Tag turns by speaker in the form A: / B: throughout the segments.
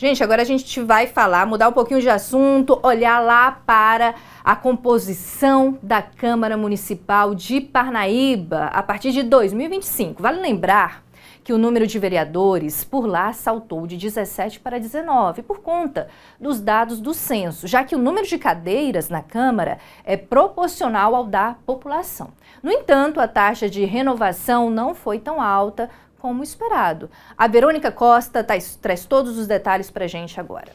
A: Gente, agora a gente vai falar, mudar um pouquinho de assunto, olhar lá para a composição da Câmara Municipal de Parnaíba a partir de 2025. Vale lembrar que o número de vereadores por lá saltou de 17 para 19 por conta dos dados do censo, já que o número de cadeiras na Câmara é proporcional ao da população. No entanto, a taxa de renovação não foi tão alta como esperado. A Verônica Costa traz todos os detalhes para a gente agora.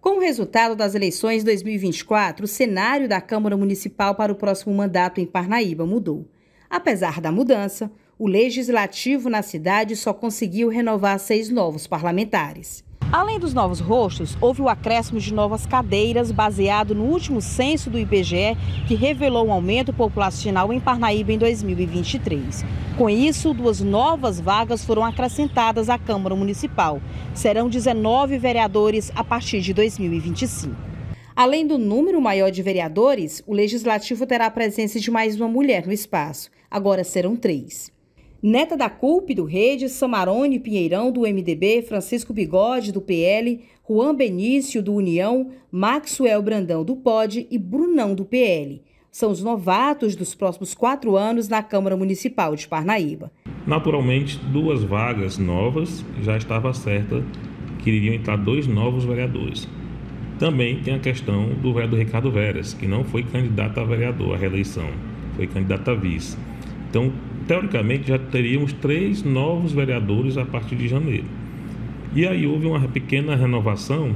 B: Com o resultado das eleições 2024, o cenário da Câmara Municipal para o próximo mandato em Parnaíba mudou. Apesar da mudança, o legislativo na cidade só conseguiu renovar seis novos parlamentares. Além dos novos rostos, houve o acréscimo de novas cadeiras, baseado no último censo do IBGE, que revelou um aumento populacional em Parnaíba em 2023. Com isso, duas novas vagas foram acrescentadas à Câmara Municipal. Serão 19 vereadores a partir de 2025. Além do número maior de vereadores, o legislativo terá a presença de mais uma mulher no espaço. Agora serão três. Neta da CUP do Rede, Samarone Pinheirão do MDB, Francisco Bigode do PL, Juan Benício do União, Maxwell Brandão do POD e Brunão do PL. São os novatos dos próximos quatro anos na Câmara Municipal de Parnaíba.
C: Naturalmente, duas vagas novas já estava certa que iriam entrar dois novos vereadores. Também tem a questão do vereador Ricardo Veras, que não foi candidato a vereador à reeleição, foi candidato a vice. Então, teoricamente já teríamos três novos vereadores a partir de janeiro. E aí houve uma pequena renovação,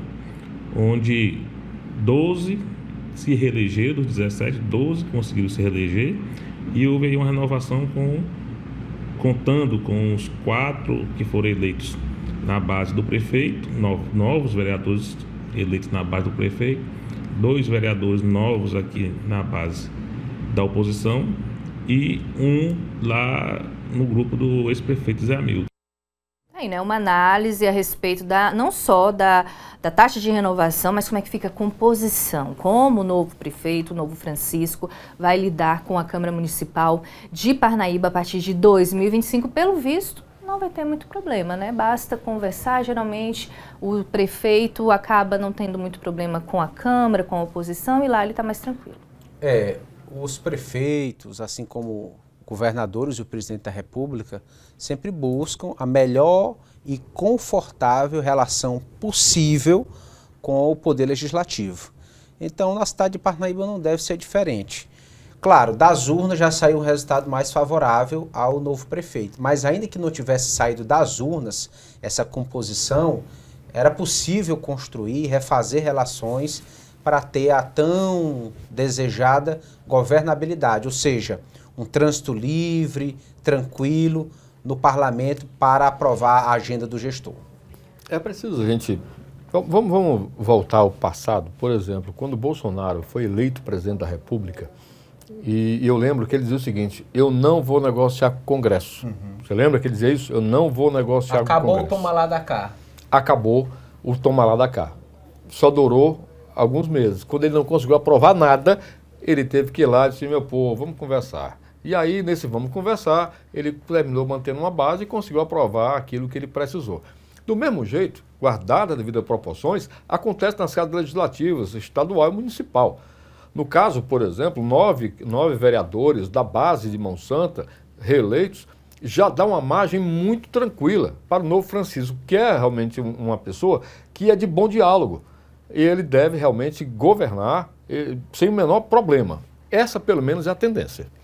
C: onde 12 se reelegeram, dos 17, 12 conseguiram se reeleger, e houve aí uma renovação com, contando com os quatro que foram eleitos na base do prefeito, novos vereadores eleitos na base do prefeito, dois vereadores novos aqui na base da oposição e um lá no grupo do ex-prefeito Zé Hamilton.
A: Tá aí, né, uma análise a respeito da não só da, da taxa de renovação, mas como é que fica a composição, como o novo prefeito, o novo Francisco, vai lidar com a Câmara Municipal de Parnaíba a partir de 2025, pelo visto. Não vai ter muito problema, né? Basta conversar. Geralmente o prefeito acaba não tendo muito problema com a Câmara, com a oposição, e lá ele está mais tranquilo. É,
D: os prefeitos, assim como governadores e o presidente da República, sempre buscam a melhor e confortável relação possível com o poder legislativo. Então, na cidade de Parnaíba não deve ser diferente. Claro, das urnas já saiu um resultado mais favorável ao novo prefeito, mas ainda que não tivesse saído das urnas essa composição, era possível construir, refazer relações para ter a tão desejada governabilidade, ou seja, um trânsito livre, tranquilo no parlamento para aprovar a agenda do gestor.
E: É preciso a gente. Vamos, vamos voltar ao passado. Por exemplo, quando Bolsonaro foi eleito presidente da República, e eu lembro que ele dizia o seguinte: eu não vou negociar com o Congresso. Uhum. Você lembra que ele dizia isso? Eu não vou negociar Acabou com o Congresso. Acabou o tomalá lá da cá. Acabou o tomalá lá da cá. Só durou alguns meses. Quando ele não conseguiu aprovar nada, ele teve que ir lá e disse, meu povo, vamos conversar. E aí, nesse vamos conversar, ele terminou mantendo uma base e conseguiu aprovar aquilo que ele precisou. Do mesmo jeito, guardada devido a proporções, acontece nas casas legislativas, estadual e municipal. No caso, por exemplo, nove, nove vereadores da base de Mão Santa, reeleitos, já dá uma margem muito tranquila para o novo Francisco, que é realmente uma pessoa que é de bom diálogo ele deve realmente governar eh, sem o menor problema. Essa, pelo menos, é a tendência.